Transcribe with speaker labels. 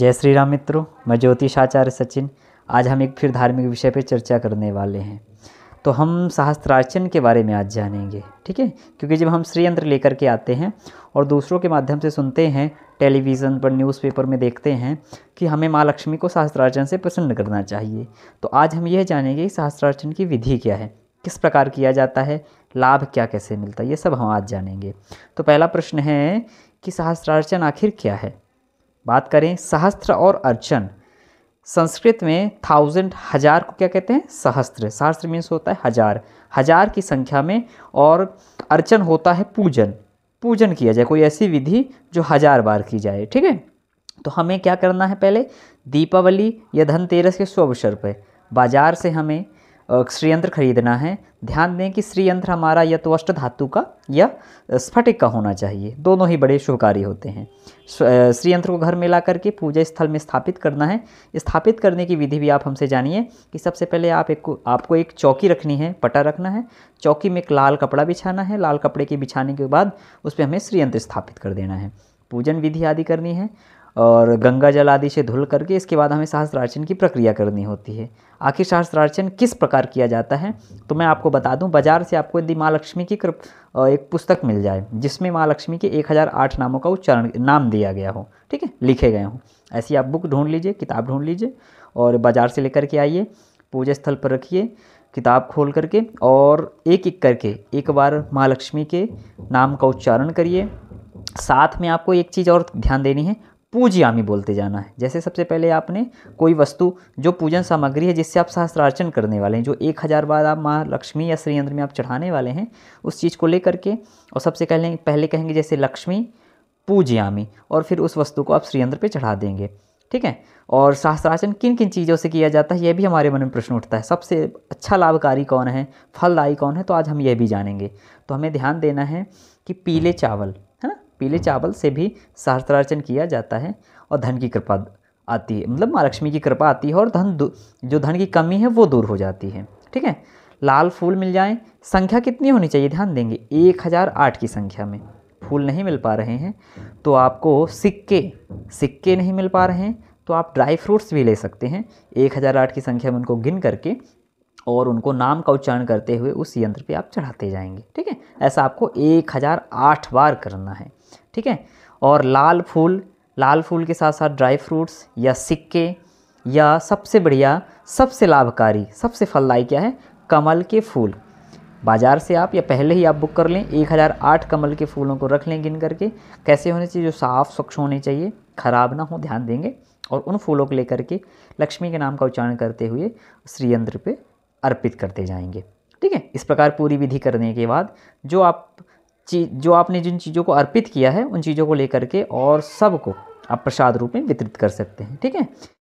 Speaker 1: जय श्री राम मित्रों मैं ज्योतिष आचार्य सचिन आज हम एक फिर धार्मिक विषय पर चर्चा करने वाले हैं तो हम सहस्त्रार्चन के बारे में आज जानेंगे ठीक है क्योंकि जब हम श्रीयंत्र लेकर के आते हैं और दूसरों के माध्यम से सुनते हैं टेलीविज़न पर न्यूज़पेपर में देखते हैं कि हमें माँ लक्ष्मी को सहस्त्रार्चन से प्रसन्न करना चाहिए तो आज हम यह जानेंगे कि सहस्त्रार्चन की विधि क्या है किस प्रकार किया जाता है लाभ क्या कैसे मिलता है ये सब हम आज जानेंगे तो पहला प्रश्न है कि सहस्त्रार्चन आखिर क्या है बात करें सहस्त्र और अर्चन संस्कृत में थाउजेंड हजार को क्या कहते हैं सहस्त्र सहस्त्र मीन्स होता है हजार हजार की संख्या में और अर्चन होता है पूजन पूजन किया जाए कोई ऐसी विधि जो हजार बार की जाए ठीक है तो हमें क्या करना है पहले दीपावली या धनतेरस के शुभ अवसर पर बाजार से हमें श्रीयंत्र खरीदना है ध्यान दें कि श्रीयंत्र हमारा या तो अष्ट धातु का या स्फटिक का होना चाहिए दोनों ही बड़े शुभकारी होते हैं श्रीयंत्र को घर में ला करके पूजा स्थल में स्थापित करना है स्थापित करने की विधि भी आप हमसे जानिए कि सबसे पहले आप एक आपको एक चौकी रखनी है पटा रखना है चौकी में एक लाल कपड़ा बिछाना है लाल कपड़े के बिछाने के बाद उस पर हमें श्रीयंत्र स्थापित कर देना है पूजन विधि आदि करनी है और गंगा जल आदि से धुल करके इसके बाद हमें सहस्त्रार्चन की प्रक्रिया करनी होती है आखिर सहस्त्रार्चन किस प्रकार किया जाता है तो मैं आपको बता दूं बाज़ार से आपको यदि माँ लक्ष्मी की एक पुस्तक मिल जाए जिसमें माँ लक्ष्मी के 1008 नामों का उच्चारण नाम दिया गया हो ठीक है लिखे गए हों ऐसी आप बुक ढूंढ लीजिए किताब ढूंढ लीजिए और बाज़ार से लेकर के आइए पूजा स्थल पर रखिए किताब खोल करके और एक एक करके एक बार माँ लक्ष्मी के नाम का उच्चारण करिए साथ में आपको एक चीज़ और ध्यान देनी है पूजयामी बोलते जाना है जैसे सबसे पहले आपने कोई वस्तु जो पूजन सामग्री है जिससे आप सहस्त्रार्चन करने वाले हैं जो एक हज़ार बार आप माँ लक्ष्मी या श्री यंत्र में आप चढ़ाने वाले हैं उस चीज़ को लेकर के और सबसे पहले पहले कहेंगे जैसे लक्ष्मी पूज्यामी और फिर उस वस्तु को आप श्रीयंत्र पर चढ़ा देंगे ठीक है और शास्त्रार्चन किन किन चीज़ों से किया जाता है यह भी हमारे मन में प्रश्न उठता है सबसे अच्छा लाभकारी कौन है फलदायी कौन है तो आज हम यह भी जानेंगे तो हमें ध्यान देना है कि पीले चावल पीले चावल से भी सहस्त्रार्चन किया जाता है और धन की कृपा आती है मतलब माँ लक्ष्मी की कृपा आती है और धन जो धन की कमी है वो दूर हो जाती है ठीक है लाल फूल मिल जाए संख्या कितनी होनी चाहिए ध्यान देंगे एक हज़ार आठ की संख्या में फूल नहीं मिल पा रहे हैं तो आपको सिक्के सिक्के नहीं मिल पा रहे हैं तो आप ड्राई फ्रूट्स भी ले सकते हैं एक हज़ार आठ की संख्या में उनको गिन करके और उनको नाम का उच्चारण करते हुए उस यंत्र पे आप चढ़ाते जाएंगे ठीक है ऐसा आपको एक हज़ार आठ बार करना है ठीक है और लाल फूल लाल फूल के साथ साथ ड्राई फ्रूट्स या सिक्के या सबसे बढ़िया सबसे लाभकारी सबसे फलदायी क्या है कमल के फूल बाज़ार से आप या पहले ही आप बुक कर लें एक हज़ार आठ कमल के फूलों को रख लें गिन करके कैसे होने चाहिए जो साफ़ स्वच्छ होने चाहिए खराब ना हो ध्यान देंगे और उन फूलों को लेकर के लक्ष्मी के नाम का उच्चारण करते हुए श्रीयंत्र पे अर्पित करते जाएंगे ठीक है इस प्रकार पूरी विधि करने के बाद जो आप चीज जो आपने जिन चीज़ों को अर्पित किया है उन चीज़ों को लेकर के और सबको आप प्रसाद रूप में वितरित कर सकते हैं ठीक है